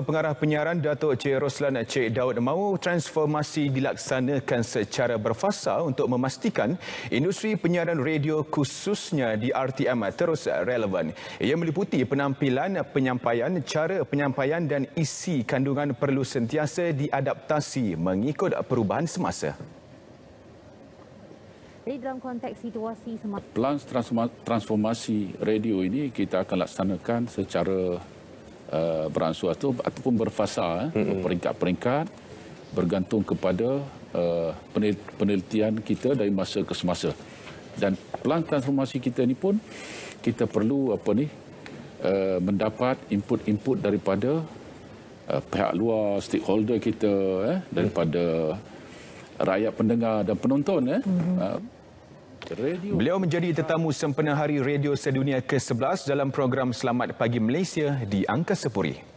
Pengarah Penyiaran Datuk Cik Roslan Cik Daud mahu transformasi dilaksanakan secara berfasa untuk memastikan industri penyiaran radio khususnya di RTM terus relevan. Ia meliputi penampilan penyampaian, cara penyampaian dan isi kandungan perlu sentiasa diadaptasi mengikut perubahan semasa. Jadi dalam konteks situasi semasa... Plan transformasi radio ini kita akan laksanakan secara Eh, beransur itu ataupun berfasa eh, peringkat-peringkat bergantung kepada uh, penelitian kita dari masa ke semasa. Dan pelan transformasi kita ini pun kita perlu apa ni uh, mendapat input-input daripada uh, pihak luar, stakeholder kita eh, daripada mm-hmm. rakyat pendengar dan penonton eh. Mm-hmm. Uh, Beliau menjadi tetamu sempena hari Radio Sedunia ke-11 dalam program Selamat Pagi Malaysia di Angkasa Puri.